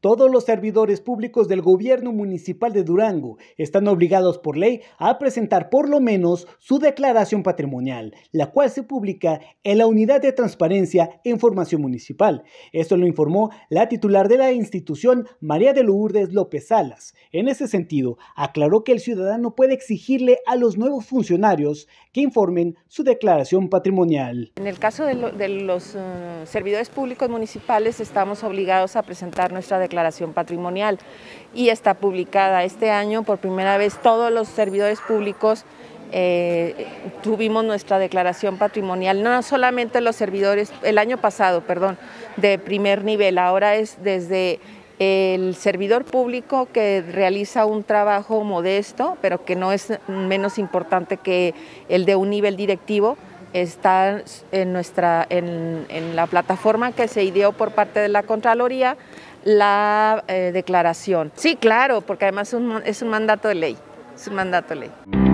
Todos los servidores públicos del gobierno municipal de Durango están obligados por ley a presentar por lo menos su declaración patrimonial, la cual se publica en la Unidad de Transparencia e Información Municipal. Esto lo informó la titular de la institución, María de Lourdes López Salas. En ese sentido, aclaró que el ciudadano puede exigirle a los nuevos funcionarios que informen su declaración patrimonial. En el caso de, los eh, servidores públicos municipales, estamos obligados a presentar nuestra declaración declaración patrimonial y está publicada este año por primera vez todos los servidores públicos eh, tuvimos nuestra declaración patrimonial, no solamente los servidores, el año pasado, perdón, de primer nivel, ahora es desde el servidor público que realiza un trabajo modesto, pero que no es menos importante que el de un nivel directivo, está en, nuestra, en, en la plataforma que se ideó por parte de la Contraloría la eh, declaración. Sí, claro, porque además es un, es un mandato de ley, es un mandato de ley.